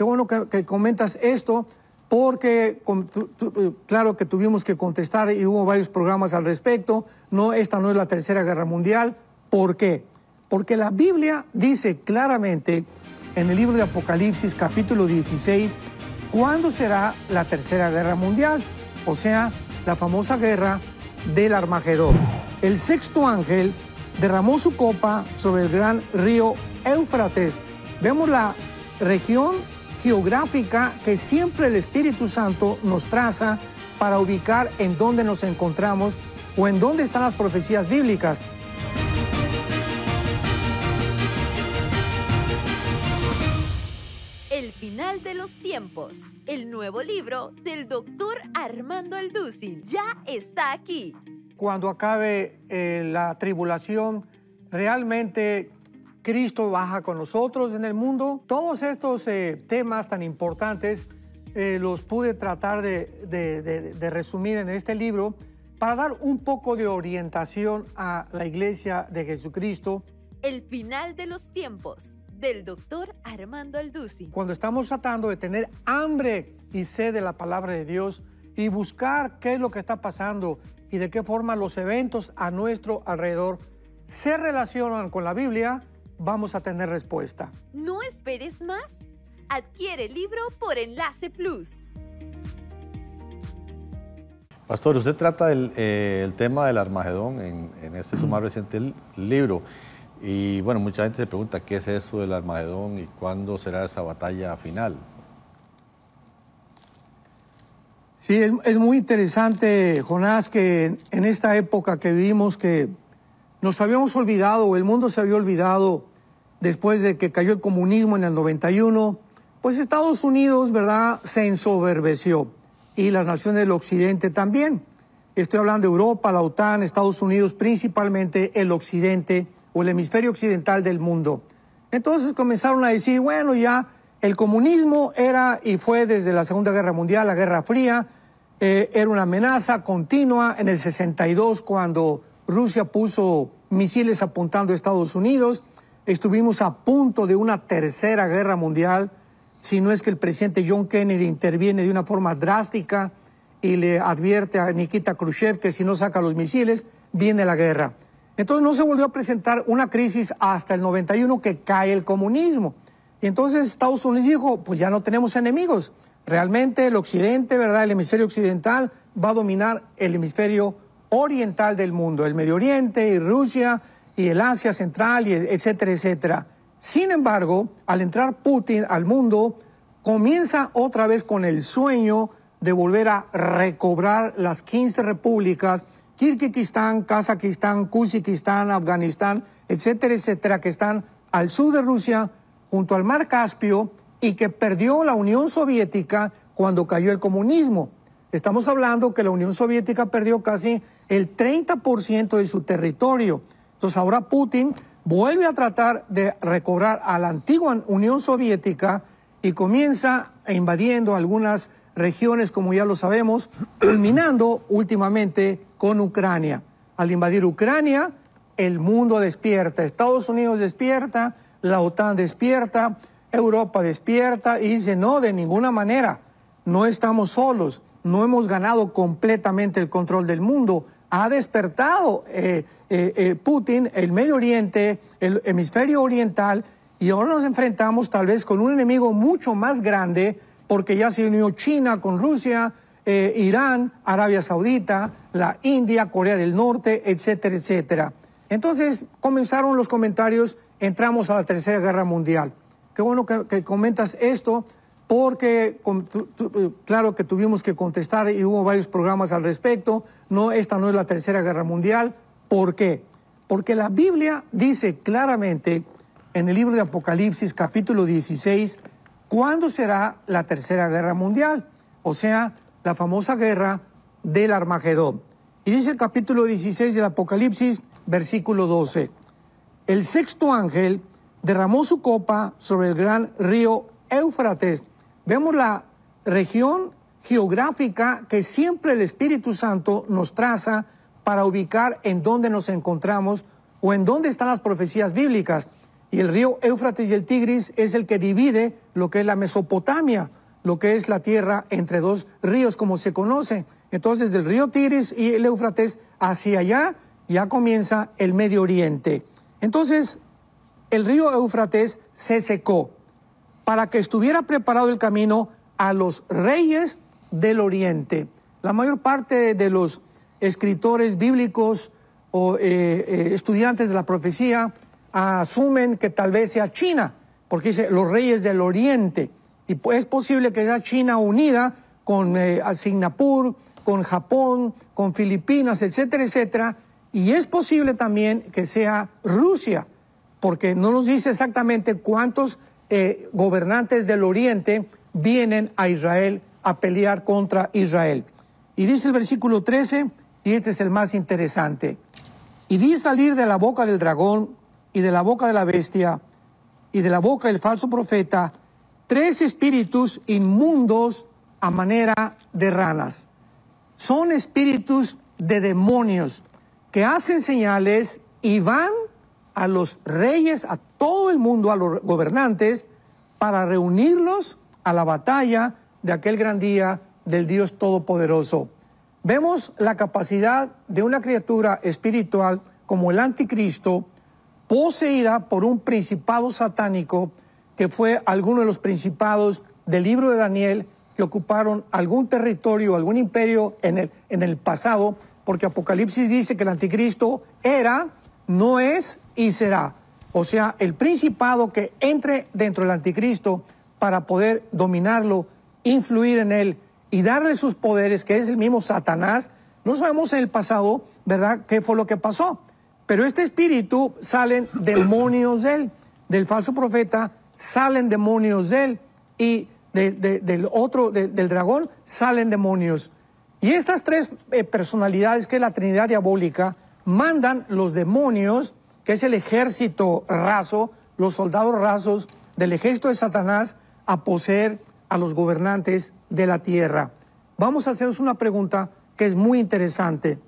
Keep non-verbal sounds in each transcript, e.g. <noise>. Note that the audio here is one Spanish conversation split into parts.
Qué bueno que, comentas esto porque eh, claro que tuvimos que contestar y hubo varios programas al respecto. No, esta no es la Tercera Guerra Mundial. ¿Por qué? Porque la Biblia dice claramente en el libro de Apocalipsis capítulo 16 cuándo será la Tercera Guerra Mundial, o sea, la famosa guerra del Armagedón. El sexto ángel derramó su copa sobre el gran río Éufrates. Vemos la región geográfica que siempre el Espíritu Santo nos traza para ubicar en dónde nos encontramos o en dónde están las profecías bíblicas. El final de los tiempos. El nuevo libro del doctor Armando Alducin ya está aquí. Cuando acabe eh, la tribulación, realmente Cristo baja con nosotros en el mundo. Todos estos eh, temas tan importantes eh, los pude tratar de, de, resumir en este libro para dar un poco de orientación a la iglesia de Jesucristo. El final de los tiempos del doctor Armando Aldusi. Cuando estamos tratando de tener hambre y sed de la palabra de Dios y buscar qué es lo que está pasando y de qué forma los eventos a nuestro alrededor se relacionan con la Biblia, vamos a tener respuesta. No esperes más. Adquiere el libro por Enlace Plus. Pastor, usted trata el, eh, tema del Armagedón en, en este sumar reciente libro. Y bueno, mucha gente se pregunta qué es eso del Armagedón y cuándo será esa batalla final. Sí, es, es, muy interesante, Jonás, que en esta época que vivimos, que nos habíamos olvidado, el mundo se había olvidado después de que cayó el comunismo en el 91, pues Estados Unidos, ¿verdad?, se ensoberbeció y las naciones del Occidente también. Estoy hablando de Europa, la OTAN, Estados Unidos, principalmente el Occidente o el hemisferio occidental del mundo. Entonces comenzaron a decir, bueno, ya el comunismo era y fue desde la Segunda Guerra Mundial, la Guerra Fría, eh, era una amenaza continua en el 62 cuando Rusia puso misiles apuntando a Estados Unidos estuvimos a punto de una tercera guerra mundial, si no es que el presidente John Kennedy interviene de una forma drástica y le advierte a Nikita Khrushchev que si no saca los misiles, viene la guerra. Entonces no se volvió a presentar una crisis hasta el 91 que cae el comunismo. Y entonces Estados Unidos dijo, pues ya no tenemos enemigos. Realmente el occidente, ¿verdad? El hemisferio occidental va a dominar el hemisferio oriental del mundo, el Medio Oriente y Rusia y el Asia Central, y etcétera, etcétera. Sin embargo, al entrar Putin al mundo, comienza otra vez con el sueño de volver a recobrar las 15 repúblicas, Kirguistán, Kazajistán, Kuzikistán, Afganistán, etcétera, etcétera, que están al sur de Rusia, junto al mar Caspio, y que perdió la Unión Soviética cuando cayó el comunismo. Estamos hablando que la Unión Soviética perdió casi el 30% de su territorio. Entonces ahora Putin vuelve a tratar de recobrar a la antigua Unión Soviética y comienza invadiendo algunas regiones, como ya lo sabemos, culminando <clears throat> últimamente con Ucrania. Al invadir Ucrania, el mundo despierta, Estados Unidos despierta, la OTAN despierta, Europa despierta y dice, no, de ninguna manera, no estamos solos, no hemos ganado completamente el control del mundo, ha despertado eh, eh, eh, Putin, el Medio Oriente, el hemisferio oriental, y ahora nos enfrentamos tal vez con un enemigo mucho más grande, porque ya se unió China con Rusia, Irán, Arabia Saudita, la India, Corea del Norte, etcétera, etcétera. Entonces comenzaron los comentarios, entramos a la Tercera Guerra Mundial. Qué bueno que comentas esto, porque eh, claro que tuvimos que contestar y hubo varios programas al respecto. No, esta no es la Tercera Guerra Mundial. ¿Por qué? Porque la Biblia dice claramente en el libro de Apocalipsis capítulo 16 cuándo será la Tercera Guerra Mundial, o sea, la famosa guerra del Armagedón. Y dice el capítulo 16 del Apocalipsis, versículo 12. El sexto ángel derramó su copa sobre el gran río Éufrates Vemos la región geográfica que siempre el Espíritu Santo nos traza para ubicar en dónde nos encontramos o en dónde están las profecías bíblicas. Y el río Éufrates y el Tigris es el que divide lo que es la Mesopotamia, lo que es la tierra entre dos ríos como se conoce. Entonces del río Tigris y el Éufrates hacia allá ya comienza el Medio Oriente. Entonces el río Éufrates se secó para que estuviera preparado el camino a los reyes del oriente. La mayor parte de los escritores bíblicos o eh, eh, estudiantes de la profecía asumen que tal vez sea China, porque dice los reyes del oriente. Y pues, es posible que sea China unida con eh, Singapur, con Japón, con Filipinas, etcétera, etcétera. Y es posible también que sea Rusia, porque no nos dice exactamente cuántos eh, gobernantes del Oriente vienen a Israel a pelear contra Israel. Y dice el versículo 13, y este es el más interesante, y vi salir de la boca del dragón y de la boca de la bestia y de la boca del falso profeta tres espíritus inmundos a manera de ranas. Son espíritus de demonios que hacen señales y van a los reyes, a todo el mundo a los gobernantes para reunirlos a la batalla de aquel gran día del Dios Todopoderoso. Vemos la capacidad de una criatura espiritual como el anticristo, poseída por un principado satánico, que fue alguno de los principados del libro de Daniel, que ocuparon algún territorio, algún imperio en el, en el pasado, porque Apocalipsis dice que el anticristo era, no es y será. O sea, el principado que entre dentro del anticristo para poder dominarlo, influir en él y darle sus poderes, que es el mismo Satanás. No sabemos en el pasado, ¿verdad?, qué fue lo que pasó. Pero este espíritu salen <coughs> demonios de él, del falso profeta, salen demonios de él y del otro, del dragón, salen demonios. Y estas tres eh, personalidades, que es la Trinidad diabólica, mandan los demonios que es el ejército raso, los soldados rasos del ejército de Satanás a poseer a los gobernantes de la tierra. Vamos a haceros una pregunta que es muy interesante.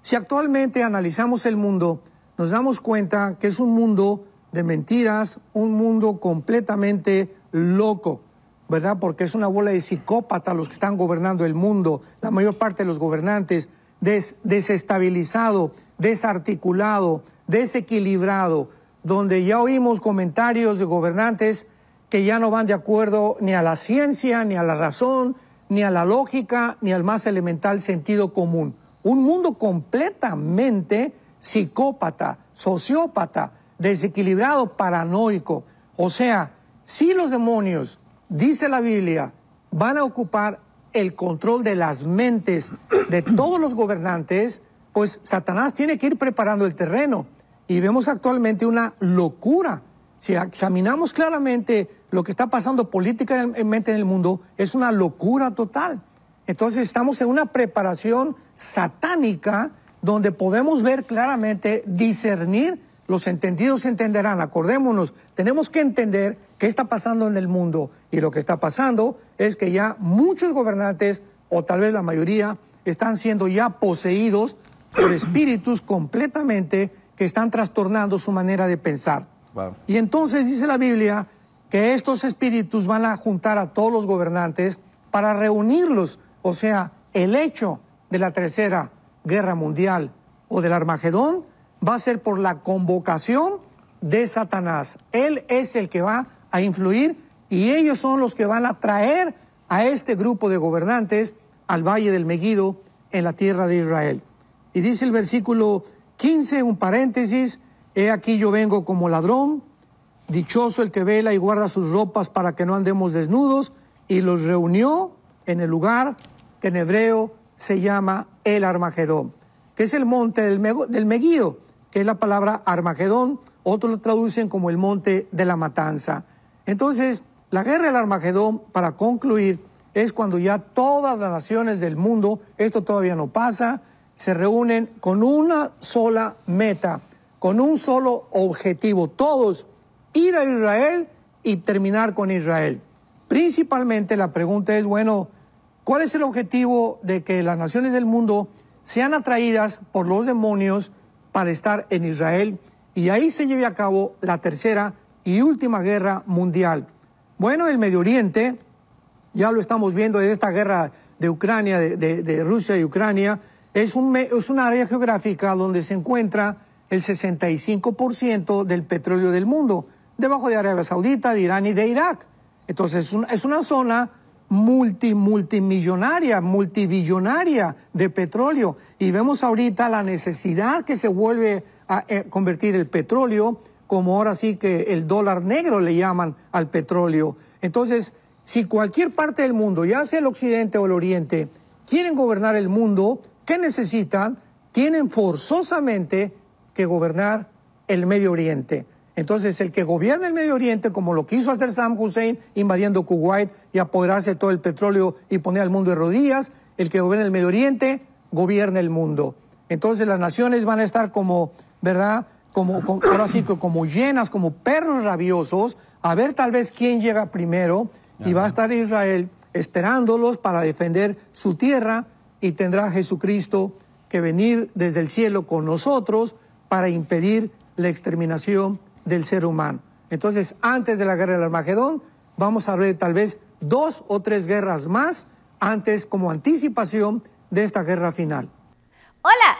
Si actualmente analizamos el mundo, nos damos cuenta que es un mundo de mentiras, un mundo completamente loco, ¿verdad? Porque es una bola de psicópatas los que están gobernando el mundo, la mayor parte de los gobernantes, desestabilizado, desarticulado, desequilibrado, donde ya oímos comentarios de gobernantes que ya no van de acuerdo ni a la ciencia, ni a la razón, ni a la lógica, ni al más elemental sentido común. Un mundo completamente psicópata, sociópata, desequilibrado, paranoico. O sea, si los demonios, dice la Biblia, van a ocupar el control de las mentes de todos los gobernantes, pues Satanás tiene que ir preparando el terreno. Y vemos actualmente una locura. Si examinamos claramente lo que está pasando políticamente en el mundo, es una locura total. Entonces estamos en una preparación satánica donde podemos ver claramente, discernir, los entendidos entenderán, acordémonos, tenemos que entender qué está pasando en el mundo y lo que está pasando es que ya muchos gobernantes, o tal vez la mayoría, están siendo ya poseídos por espíritus completamente que están trastornando su manera de pensar. Y entonces dice la Biblia que estos espíritus van a juntar a todos los gobernantes para reunirlos. O sea, el hecho de la tercera guerra mundial o del Armagedón va a ser por la convocación de Satanás. Él es el que va a influir y ellos son los que van a traer a este grupo de gobernantes al Valle del Megido en la tierra de Israel. Y dice el versículo 15, un paréntesis, he aquí yo vengo como ladrón, dichoso el que vela y guarda sus ropas para que no andemos desnudos, y los reunió en el lugar que en hebreo se llama el Armagedón, que es el monte del, del Meguío, que es la palabra Armagedón, otros lo traducen como el monte de la matanza. Entonces, la guerra del Armagedón, para concluir, es cuando ya todas las naciones del mundo, esto todavía no pasa, se reúnen con una sola meta, con un solo objetivo, todos, ir a Israel y terminar con Israel. Principalmente la pregunta es, bueno, ¿cuál es el objetivo de que las naciones del mundo sean atraídas por los demonios para estar en Israel? Y ahí se lleve a cabo la tercera y última guerra mundial. Bueno, el Medio Oriente, ya lo estamos viendo en esta guerra de Ucrania, de, de Rusia y Ucrania, es, un, es área geográfica donde se encuentra el 65% del petróleo del mundo, debajo de Arabia Saudita, de Irán y de Irak. Entonces es, es una zona multi, multimillonaria, multibillonaria de petróleo. Y vemos ahorita la necesidad que se vuelve a eh, convertir el petróleo, como ahora sí que el dólar negro le llaman al petróleo. Entonces, si cualquier parte del mundo, ya sea el occidente o el oriente, quieren gobernar el mundo, que necesitan, tienen forzosamente que gobernar el Medio Oriente. Entonces, el que gobierna el Medio Oriente, como lo quiso hacer Saddam Hussein invadiendo Kuwait y apoderarse de todo el petróleo y poner al mundo de rodillas, el que gobierna el Medio Oriente gobierna el mundo. Entonces, las naciones van a estar como, ¿verdad? Como, como llenas, como perros rabiosos, a ver tal vez quién llega primero y va a estar Israel esperándolos para defender su tierra, y tendrá Jesucristo que venir desde el cielo con nosotros para impedir la exterminación del ser humano. Entonces, antes de la guerra del Armagedón, vamos a ver tal vez dos o tres guerras más antes como anticipación de esta guerra final. Hola,